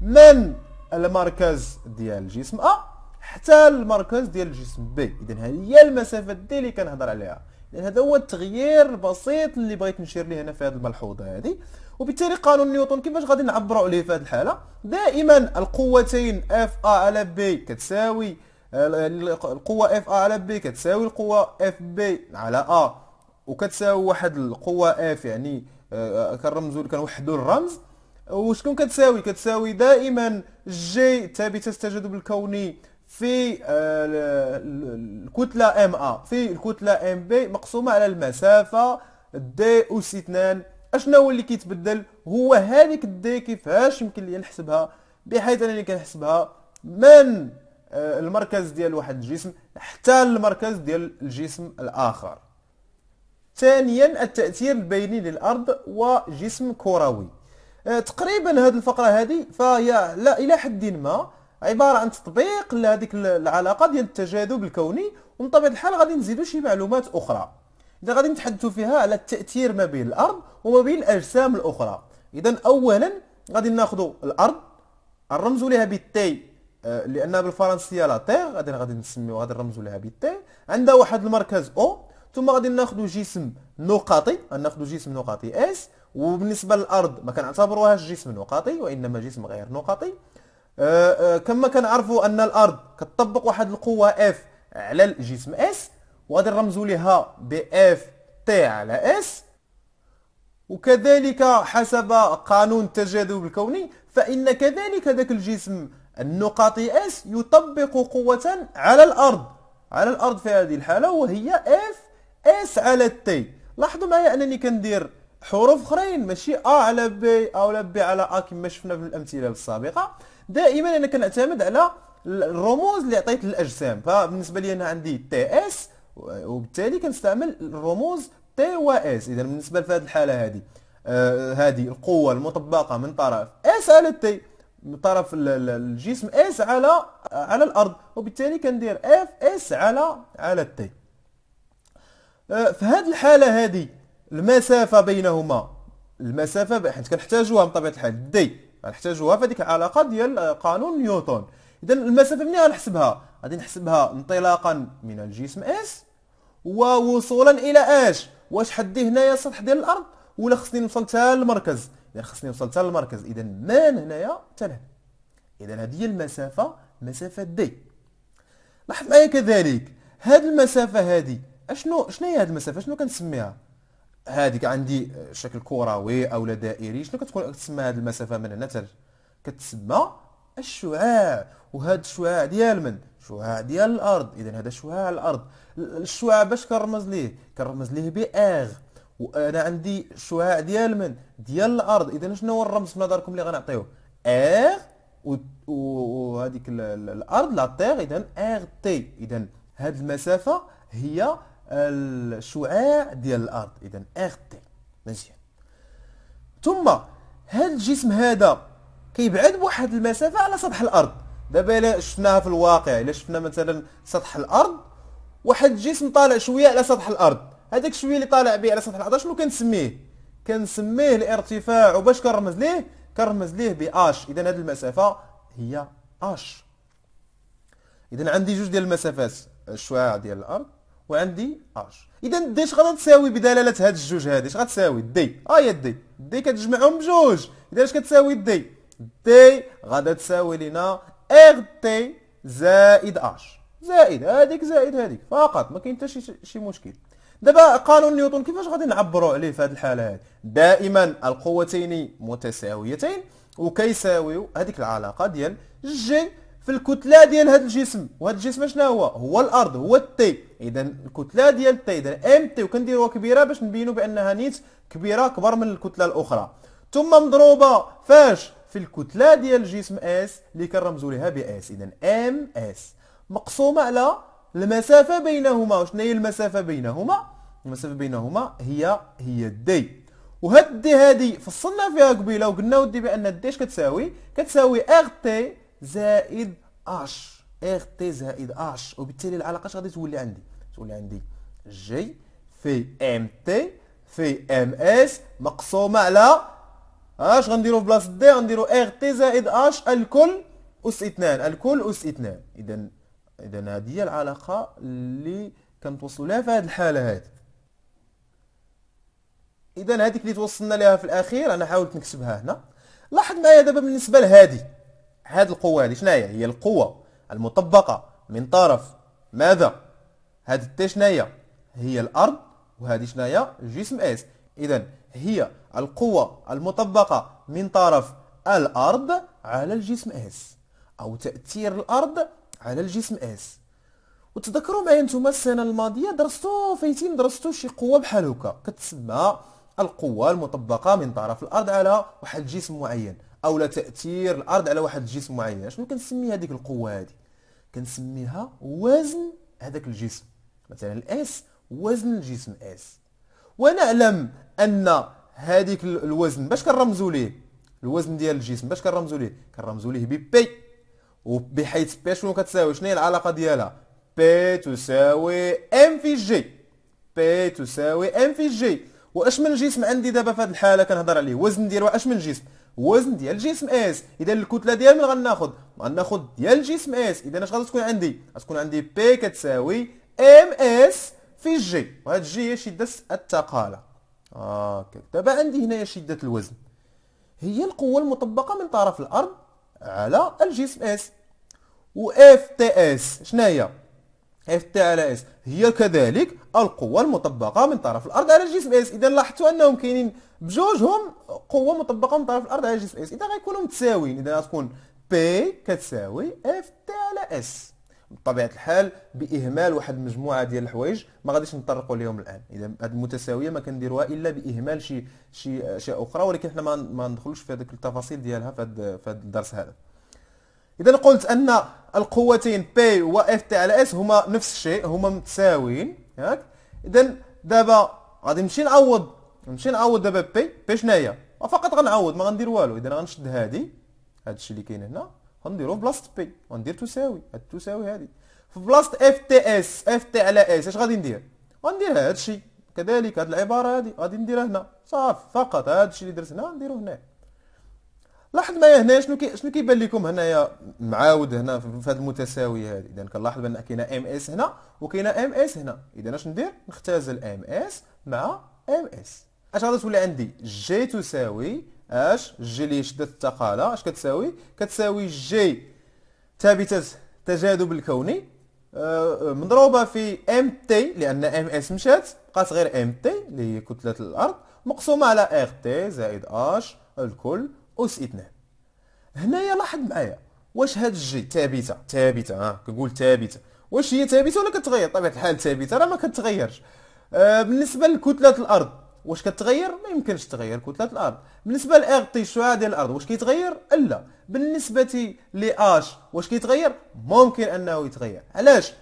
[SPEAKER 1] من المركز ديال الجسم ا حتى المركز ديال الجسم بي اذا هي المسافه دي اللي كنهضر عليها لان هذا هو التغيير البسيط اللي بغيت نشير ليه هنا في هذه الملحوظه هذه وبالتالي قانون نيوتن كيفاش غادي نعبروا عليه في هذه الحاله دائما القوتين اف ا على بي آه، كتساوي القوه اف ا على بي كتساوي القوه اف بي على ا وكتساوي واحد القوه اف يعني آه، كنرمزوا كنوحدوا الرمز وشكون كتساوي كتساوي دائما جي ثابته التجاذب بالكوني آه، في الكتلة ام ا في الكتلة ام بي مقسومة على المسافة دي سي اثنان اشنو هو اللي كيتبدل هو هذيك دي كيفاش يمكن لي نحسبها بحيث انني كنحسبها من آه، المركز ديال واحد الجسم حتى المركز ديال الجسم الاخر ثانيا التاثير البيني للارض وجسم كروي آه، تقريبا هذه الفقره هذه فهي لا الى حد ما عباره عن تطبيق لهذيك العلاقه ديال التجاذب الكوني ومن طبيعه الحال غادي نزيدو شي معلومات اخرى اذا غادي نتحدثوا فيها على التاثير ما بين الارض وما بين الاجسام الاخرى اذا اولا غادي ناخدو الارض الرمز لها بالتي آه، لانها بالفرنسيه لا تيغ غادي غادي نسميو غادي نرمزو لها بالتي عندها واحد المركز او ثم غادي ناخدو جسم نقاطي ناخذ جسم نقاطي اس وبالنسبه للارض ما كنعتبروهاش جسم نقاطي وانما جسم غير نقاطي آه، آه، كما كنعرفوا ان الارض كتطبق واحد القوه اف على الجسم اس وغادي نرمزوا ب باف تي على اس وكذلك حسب قانون التجاذب الكوني فإن كذلك ذاك الجسم النقطي اس يطبق قوة على الأرض على الأرض في هذه الحالة وهي اف اس على تي لاحظوا معايا أنني كندير حروف أخرين ماشي أ على بي أو لا بي على أ كما شفنا في الأمثلة السابقة دائما انا كنعتمد على الرموز اللي عطيت للاجسام فبالنسبه لي انا عندي تي اس وبالتالي كنستعمل الرموز تي و اس اذا بالنسبه لهذه الحاله هذه آه هذه القوه المطبقه من طرف اس على تي من طرف الجسم اس على على الارض وبالتالي كندير اف اس على على تي آه في هذه الحاله هذه المسافه بينهما المسافه حيت كنحتاجوها بطبيعه الحال دي غنحتاجوها في هذيك العلاقه ديال قانون نيوتن اذا المسافه منين غنحسبها غادي نحسبها انطلاقا من الجسم اس ووصولا الى اش واش حدي هنايا السطح ديال الارض ولا خصني نوصل حتى للمركز اذا خصني نوصل حتى للمركز اذا من هنايا حتى لهنا اذا هذه هي المسافه مسافه دي لاحظ معايا كذلك هذه المسافه هذه اشنو شنو هي هذه المسافه شنو كنسميها هذيك عندي آه، شكل كروي او لا دائري شنو كتكون كتسمى هذه المسافه من هنا حتى كتسمى الشعاع وهذا الشعاع ديال من شعاع ديال الارض اذا هذا شعاع الارض الشعاع باش كنرمز ليه كنرمز ليه باغ وانا عندي شعاع ديال من ديال الارض اذا شنو هو الرمز في نظركم اللي غنعطيوه اغ وهذيك الارض لا تيغ اذا اغ تي اذا هذه المسافه هي الشعاع ديال الارض اذا ار تي مزيان ثم هذا الجسم هذا كيبعد بواحد المسافه على سطح الارض دابا الا شفناها في الواقع الا شفنا مثلا سطح الارض واحد الجسم طالع شويه على سطح الارض هذاك شويه اللي طالع به على سطح الارض شنو كنسميه كنسميه الارتفاع وباش كنرمز ليه كنرمز ليه باش اذا هذه المسافه هي اش اذا عندي جوج ديال المسافات الشعاع ديال الارض وعندي اش اذا دي اش غتساوي بدلاله هاد الجوج هادي اش غتساوي دي اه هي دي دي كتجمعهم بجوج اذا اش كتساوي دي دي غادا تساوي لينا ار تي زائد اش زائد هذيك زائد هذيك فقط ما كاين حتى شي شي مشكل دابا قانون نيوتن كيفاش غادي نعبروا عليه في هذه الحاله هذه دائما القوتين متساويتين وكيساويو هذيك العلاقه ديال جي في الكتله ديال هذا الجسم وهذا الجسم شنو هو هو الارض هو التي اذا الكتله ديال التي اذا ام تي وكنديروها كبيره باش نبينوا بانها نيت كبيره اكبر من الكتله الاخرى ثم مضروبه فاش في الكتله ديال الجسم اس اللي كنرمزوا لها باس اذا ام اس مقسومه على المسافه بينهما وشنو هي المسافه بينهما المسافه بينهما هي هي دي وهاد دي هادي فصلنا فيها قبيله وقلنا ودي بان اش كتساوي كتساوي ار تي زائد اش ار تي زائد اش وبالتالي العلاقه اش غادي تولي عندي تولي عندي جي في ام تي في ام اس مقسومه على اش غنديرو في بلاصه دي غنديرو ار تي زائد اش الكل اس اثنان الكل اس اثنان اذا اذا هذه هي العلاقه اللي كنتوصلوا لها في هذه الحاله هذه اذا هذيك اللي توصلنا لها في الاخير انا حاولت نكتبها هنا لاحظ معايا دابا بالنسبه لهذه هذه القوة هذه شناهي هي القوة المطبقة من طرف ماذا هذه التي شناهي هي الأرض وهذه شناهي جسم اس إذا هي القوة المطبقة من طرف الأرض على الجسم اس أو تأثير الأرض على الجسم اس وتذكروا معايا نتوما السنة الماضية درستو فايتين درستو شي قوة بحال هكا كتسمى القوة المطبقة من طرف الأرض على واحد الجسم معين او لا تاثير الارض على واحد الجسم معين يعني شنو كنسمي هذيك القوه هذه كنسميها وزن هذاك الجسم مثلا الاس وزن الجسم اس ونعلم ان هذيك الوزن باش كنرمزوا ليه الوزن ديال الجسم باش كنرمزوا ليه كنرمزوا ليه ببي وبحيث بي شنو كتساوي شنو هي العلاقه ديالها بي تساوي ام في جي بي تساوي ام في جي واش من جسم عندي دابا في هذه الحاله كنهضر عليه وزن ديال واش من جسم وزن ديال جسم اس اذا الكتله ديال من غناخذ غناخذ ديال جسم اس اذا اش غتكون عندي غتكون عندي بي كتساوي ام اس في جي وهاد جي هي شده الثقاله هكا آه دابا عندي هنايا شده الوزن هي القوه المطبقه من طرف الارض على الجسم اس و اف تي اس شناهي اف تي على اس هي كذلك القوة المطبقة من طرف الأرض على جسم اس إذا لاحظتوا أنهم كاينين بجوجهم قوة مطبقة من طرف الأرض على جسم اس إذا غيكونوا متساويين إذا غتكون بي كتساوي اف تي على اس بطبيعة الحال بإهمال واحد المجموعة ديال الحوايج ما غاديش نطرقوا لهم الآن إذا هاد المتساوية ما كنديروها إلا بإهمال شي شي أشياء أخرى ولكن حنا ما ندخلوش في هذيك التفاصيل ديالها في هذا الدرس هذا اذا قلت ان القوتين بي و اف تي على اس هما نفس الشيء هما متساويين ياك اذا دابا غادي نمشي نعوض نمشي نعوض دابا بي بي شناهي آه، فقط غنعوض ما غندير والو اذا غنشد هادي هاد الشيء اللي كاين هنا غنديرو بلاصه بي غندير تساوي هاد تساوي هادي في بلاصه اف تي اس اف تي على اس اش غادي ندير غندير هاد الشيء كذلك هاد العباره هادي غادي نديرها هنا صافي فقط هاد الشيء اللي درت هنا نديرو هنا لاحظ معايا هنا شنو كي شنو كيبان لكم هنايا معاود هنا في هذا المتساوي هذه اذا كنلاحظ بان كاينه ام اس هنا وكاينه ام اس هنا اذا اش ندير نختزل ام اس مع ام اس اش غادي تولي عندي جي تساوي اش جي اللي شدت الثقاله اش كتساوي كتساوي جي ثابته التجاذب الكوني آه، آه، مضروبه في ام تي لان ام اس مشات بقات غير ام تي اللي هي كتله الارض مقسومه على ار تي زائد اش الكل أس 2 هنايا لاحظ معايا واش هاد الجي ثابته ثابته ها كنقول ثابته واش هي ثابته ولا كتغير طبيعه الحال ثابته راه ما كتغيرش آه بالنسبه لكتله الارض واش كتغير ما يمكنش تغير كتله الارض بالنسبه تي الشعاع ديال الارض واش كيتغير لا بالنسبه اش واش كيتغير ممكن انه يتغير علاش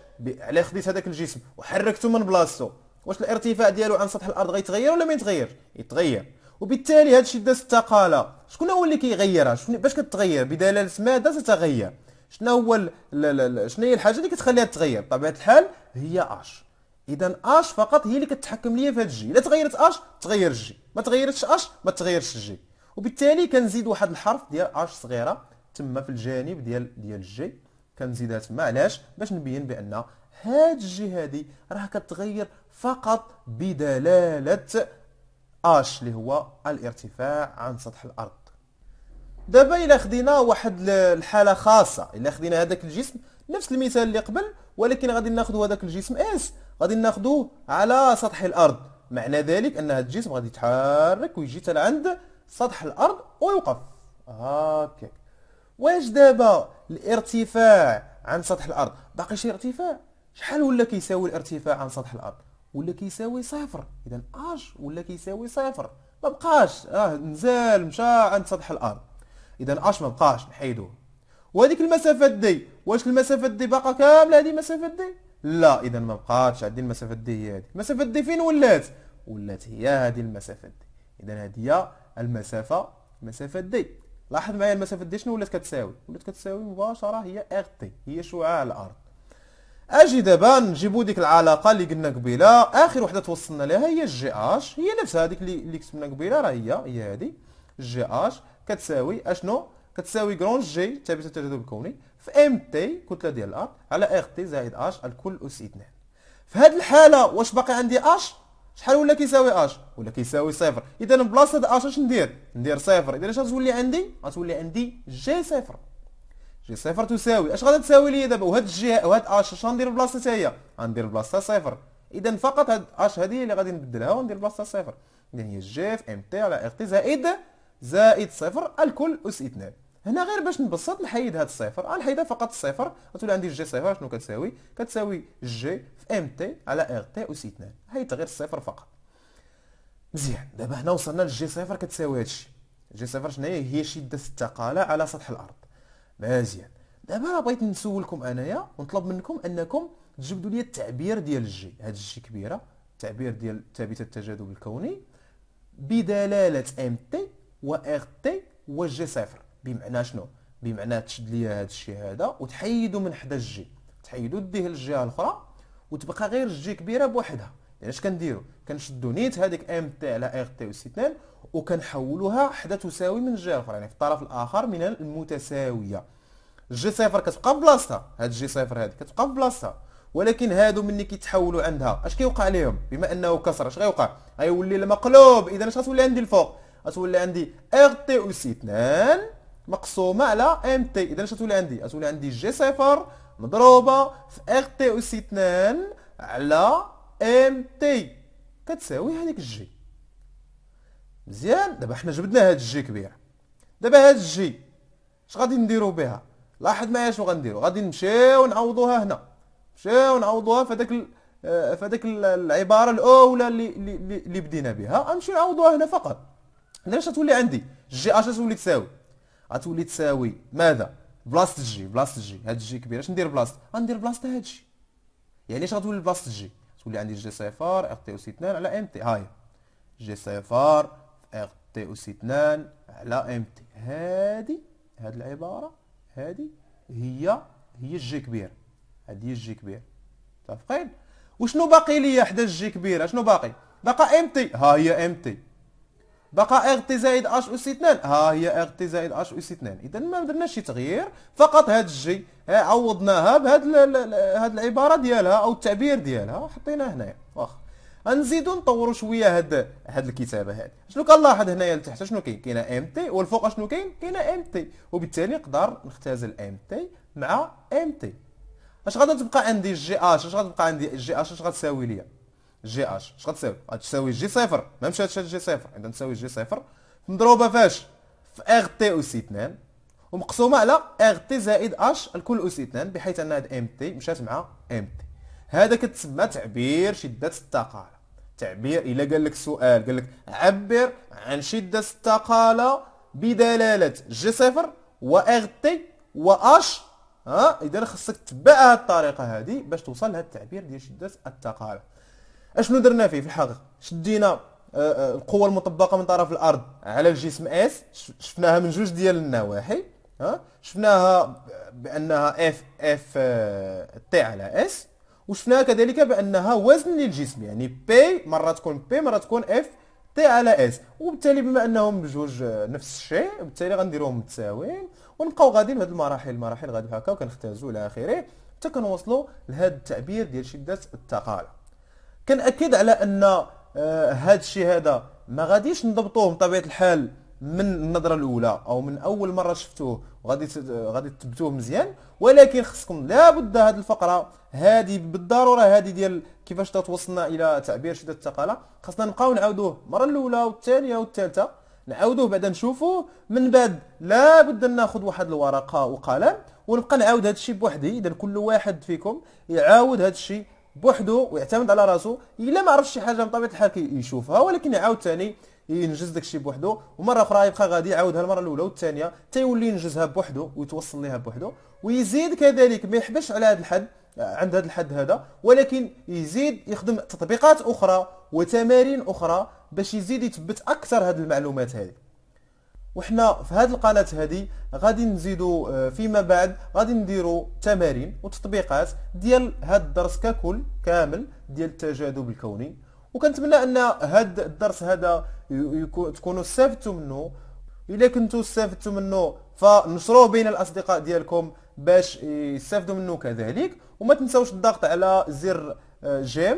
[SPEAKER 1] على خديت هذاك الجسم وحركته من بلاصتو واش الارتفاع ديالو عن سطح الارض غيتغير ولا ما يتغيرش يتغير وبالتالي هذا الشيء دا استقاله شكون هو اللي كيغيرها باش كتغير بدلاله ماذا تتغير شنو هو شنو هي الحاجه اللي كتخليها تتغير بطبيعه الحال هي اش اذا اش فقط هي اللي كتحكم ليا في هذا الجي الا تغيرت اش تغير الجي ما تغيرتش اش ما تغيرش الجي وبالتالي كنزيد واحد الحرف ديال اش صغيره تما في الجانب ديال ديال الجي كنزيدها تما علاش باش نبين بان هاد الجي هادي راه كتغير فقط بدلاله اش اللي هو الارتفاع عن سطح الارض دابا الا خدينا واحد الحاله خاصه الا خدينا هذاك الجسم نفس المثال اللي قبل ولكن غادي ناخذ هذاك الجسم اس غادي ناخذوه على سطح الارض معنى ذلك ان هذا الجسم غادي يتحرك ويجي حتى عند سطح الارض ويوقف هكا واش دابا الارتفاع عن سطح الارض باقي شي ارتفاع شحال ولا كيساوي الارتفاع عن سطح الارض ولا كيساوي صفر اذا اش ولا كيساوي صفر ما بقاش اه نزال مشى عند سطح الارض اذا اش ما بقاش نحيدوه وهذيك المسافه دي واش المسافه دي باقا كامله هذه مسافه دي لا اذا ما بقاتش عندي المسافه دي هي هذه المسافه دي فين ولات ولات هي هذه المسافه دي اذا هذه هي المسافه مسافه دي لاحظ معايا المسافه دي شنو ولات كتساوي ولات كتساوي مباشره هي ار تي هي شعاع الارض اجي دابا نجيبو ديك العلاقه اللي قلنا قبيله اخر وحده توصلنا لها هي الجي اش هي نفسها هذيك اللي كتبنا قبيله راه هي هي هذه جي اش كتساوي اشنو كتساوي كرون جي ثابته التجاذب الكوني في ام تي كتله ديال الارض على ار تي زائد اش الكل اس 2 في هذه الحاله واش باقي عندي اش شحال ولا كيساوي اش ولا كيساوي صفر اذا بلاصه اش اش ندير ندير صفر اذا اش غتولي عندي غتولي عندي جي صفر جي صفر تساوي اش غادا تساوي ليا دابا وهاد الجهه وهاد اش اش غندير بلاصتها هي غندير بلاصتها صفر اذا فقط هاد اش هادي اللي غادي نبدلها وندير بلاصتها صفر اذا هي جي في ام تي على ار تي زائد زائد صفر الكل اس اثنان هنا غير باش نبسط نحيد هاد الصفر غنحيدها فقط الصفر غتولي عندي جي صفر شنو كتساوي كتساوي جي في ام تي على ار تي اس اثنان حيت غير الصفر فقط مزيان دابا هنا وصلنا لجي صفر كتساوي هادشي جي صفر شنو هي هي شده الثقاله على سطح الارض مزيان دابا بغيت نسولكم انايا ونطلب منكم انكم تجبدوا لي التعبير ديال الجي هاد الجي كبيره التعبير ديال ثابته التجاذب الكوني بدلاله ام تي و ار تي و جي صفر بمعنى شنو بمعنى تشد ليا هاد الشيء هذا وتحيدو من حدا الجي تحيدو ديه للجهه الاخرى وتبقى غير الجي كبيره بوحدها يعني اش كنديرو كنشدو نيت هذيك ام تي على ار تي 2 وكنحولوها حدا تساوي من الجهه الاخرى يعني في الطرف الاخر من المتساويه جي صفر كتبقى في بلاصتها هاد جي صفر هادي كتبقى في بلاصتها ولكن هادو ملي كيتحولوا عندها اش كيوقع لهم بما انه كسر اش غيوقع غيولي المقلوب اذا اش غتولي عندي الفوق غتولي عندي ار تي او سي 2 مقسومه على ام تي اذا اش غتولي عندي غتولي عندي جي صفر مضروبه في ار تي او سي 2 على ام تي كتساوي هذيك الجي مزيان دابا حنا جبدنا هاد الجي كبير دابا هاد الجي اش غادي نديرو بها لاحظ معايا شنو غنديرو غادي نمشيو نعوضوها هنا نمشيو نعوضوها فداك آه، فداك العباره الاولى اللي اللي, اللي بدينا بها غنمشيو نعوضوها هنا فقط علاش غتولي عندي جي اش غتولي تساوي غتولي تساوي ماذا بلاصه جي بلاصه جي هاد جي كبير اش ندير بلاصه غندير بلاصه هاد جي يعني اش غتولي بلاصه جي تولي عندي جي صفر ار تي اس 2 على ام تي هاي جي صفر ار تي اس 2 على ام تي هادي هاد العباره هادي هي هي الجي كبير هادي هي الجي كبير متفقين وشنو باقي ليا حدا الجي كبيره شنو باقي بقى ام تي ها هي ام تي بقى ار تي زائد اش اس 2 ها هي ار تي زائد اش اس 2 اذا ما درناش شي تغيير فقط هاد الجي عوضناها بهاد هاد العباره ديالها او التعبير ديالها وحطيناه هنايا واخا غنزيدو نطوروا شويه هاد هاد الكتابه هاد شنو كنلاحظ هنايا لتحت شنو كاين كاينه ام تي والفوق شنو كاين كاينه ام تي وبالتالي نقدر نختزل ام تي مع ام تي اش غادي تبقى عندي جي اش اش غتبقى عندي جي اش اش غتساوي ليا جي اش اش غتساوي غتساوي جي صفر ما مشاتش جي صفر اذا تساوي جي صفر مضروبه فاش في ار تي اوس 2 ومقسومه على ار تي زائد اش الكل اوس 2 بحيث ان هاد ام تي مشات مع ام تي هذا كتسمى تعبير شده الثقاله تعبير الا قال لك سؤال قال لك عبر عن شده الثقاله بدلاله جي صفر و إغ تي و أش ها اذا خصك تبع هاد الطريقه هذه باش توصل لهذا التعبير ديال شده الثقاله اشنو درنا فيه في الحقيقه شدينا آه، آه، القوه المطبقه من طرف الارض على الجسم اس شفناها من جوج ديال النواحي ها شفناها بانها اف اف تي على اس وشفناها كذلك بانها وزن للجسم يعني بي مره تكون بي مره تكون اف تي على اس وبالتالي بما انهم بجوج نفس الشيء بالتالي غنديروهم متساويين ونبقاو غاديين بهاد المراحل المراحل غادي هكا وكنختازوا الى اخره حتى كنوصلوا لهذا التعبير ديال شده التقالة كنأكد على ان هذا آه، الشيء هذا ما غاديش نضبطوه بطبيعه الحال من النظره الاولى او من اول مره شفتوه وغادي غادي تثبتوه مزيان ولكن خصكم لابد هاد الفقره هذه بالضروره هذه ديال كيفاش توصلنا الى تعبير شده الثقاله خصنا نبقاو نعاودوه المره الاولى والثانيه والثالثه نعاودوه بعدا نشوفوه من بعد لابد ناخذ واحد الورقه وقلم ونبقى نعاود هذا الشيء بوحدي اذا كل واحد فيكم يعاود هذا الشيء بوحده ويعتمد على راسه الا ما عرفش شي حاجه بطبيعه الحال يشوفها ولكن يعاود ثاني ينجز داكشي بوحدو ومره اخرى يبقى غادي يعاودها المره الاولى والثانيه حتى يولي ينجزها بوحدو ويتوصل ليها بوحدو ويزيد كذلك ما يحبش على هذا الحد عند هذا الحد هذا ولكن يزيد يخدم تطبيقات اخرى وتمارين اخرى باش يزيد يثبت اكثر هذه المعلومات هذه وحنا في هذه القناه هذه غادي نزيدوا آه، فيما بعد غادي نديروا تمارين وتطبيقات ديال هذا الدرس ككل كامل ديال التجاذب الكوني وكنتمنى ان هاد الدرس هذا تكونوا استفدتوا منه الا كنتوا استفدتوا منه فنشروه بين الاصدقاء ديالكم باش يستافدوا منه كذلك وما تنساوش الضغط على زر آه، جيم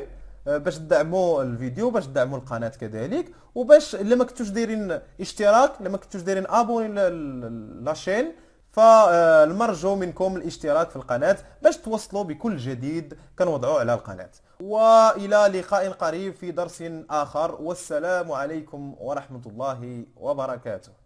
[SPEAKER 1] آه، باش تدعموا الفيديو باش تدعموا القناه كذلك وباش الا ما كنتوش دايرين اشتراك الا ما كنتوش دايرين ابوني لاشين فالمرجو منكم الاشتراك في القناه باش توصلوا بكل جديد كنوضعوه على القناه والى لقاء قريب في درس اخر والسلام عليكم ورحمه الله وبركاته